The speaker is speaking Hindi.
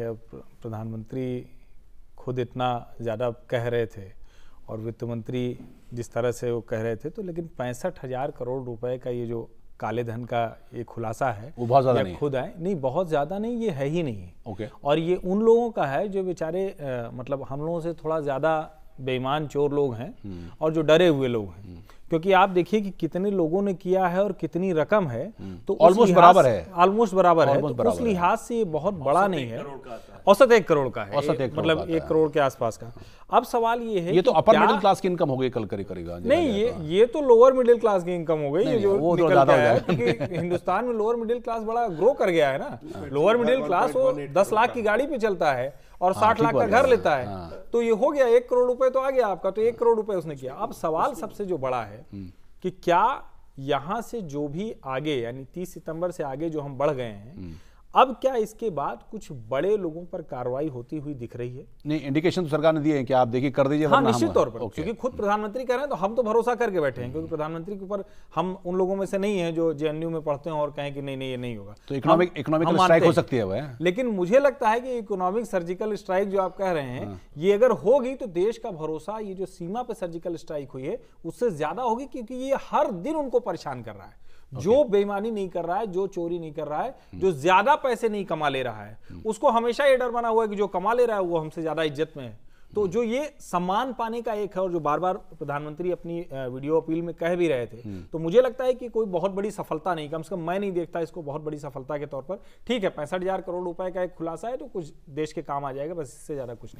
प्रधानमंत्री खुद इतना ज़्यादा कह रहे थे और वित्त मंत्री जिस तरह से वो कह रहे थे तो लेकिन पैंसठ हज़ार करोड़ रुपए का ये जो काले धन का ये खुलासा है वो बहुत ज़्यादा नहीं खुद आए नहीं बहुत ज़्यादा नहीं ये है ही नहीं ओके और ये उन लोगों का है जो बेचारे मतलब हम लोगों से थोड़ा ज़्यादा बेईमान चोर लोग हैं हम्म। और जो डरे हुए लोग हैं हम्म। क्योंकि आप देखिए कि कितने लोगों ने किया है और कितनी रकम है हम्म। तो ऑलमोस्ट बराबर है ऑलमोस्ट बराबर है तो उस लिहाज से ये बहुत बड़ा नहीं है औसत एक करोड़ का है औसत एक मतलब एक करोड़ के आसपास का अब सवाल ये है ये तो अपर मिडिल क्लास की इनकम हो गई कल करी करेगा तो। तो नहीं ये ये तो लोअर मिडिल क्लास की इनकम हो गई जो है हिंदुस्तान में लोअर मिडिल क्लास बड़ा ग्रो कर गया है ना लोअर मिडिल क्लास वो दस लाख की गाड़ी पे चलता है और हाँ, साठ लाख का घर लेता है हाँ। तो ये हो गया एक करोड़ रुपए तो आ गया आपका तो एक करोड़ रुपए उसने किया अब सवाल सबसे जो बड़ा है हम्म। कि क्या यहां से जो भी आगे यानी तीस सितंबर से आगे जो हम बढ़ गए हैं हम्म। अब क्या इसके बाद कुछ बड़े लोगों पर कार्रवाई होती हुई दिख रही है नहीं इंडिकेशन तो सरकार ने दिए हैं कि आप देखिए कर दीजिए हाँ निश्चित तौर पर क्योंकि खुद प्रधानमंत्री कह रहे हैं तो हम तो भरोसा करके बैठे हैं क्योंकि प्रधानमंत्री के ऊपर हम उन लोगों में से नहीं है जो जे में पढ़ते हैं और कहें कि नहीं नहीं ये नहीं होगा तो इकोनॉमिक इकोनॉमिक स्ट्राइक हो सकती है वह लेकिन मुझे लगता है कि इकोनॉमिक सर्जिकल स्ट्राइक जो आप कह रहे हैं हाँ। ये अगर होगी तो देश का भरोसा ये जो सीमा पर सर्जिकल स्ट्राइक हुई है उससे ज्यादा होगी क्योंकि ये हर दिन उनको परेशान कर रहा है जो बेईमानी नहीं कर रहा है जो चोरी नहीं कर रहा है जो ज्यादा पैसे नहीं कमा ले रहा है hmm. उसको हमेशा ये डर बना हुआ है कि जो कमा ले रहा है वो हमसे ज्यादा इज्जत में है तो hmm. जो ये सम्मान पाने का एक है और जो बार बार प्रधानमंत्री अपनी वीडियो अपील में कह भी रहे थे hmm. तो मुझे लगता है कि कोई बहुत बड़ी सफलता नहीं कम से कम मैं नहीं देखता इसको बहुत बड़ी सफलता के तौर पर ठीक है पैंसठ हजार करोड़ रुपए का एक खुलासा है तो कुछ देश के काम आ जाएगा बस इससे ज्यादा कुछ नहीं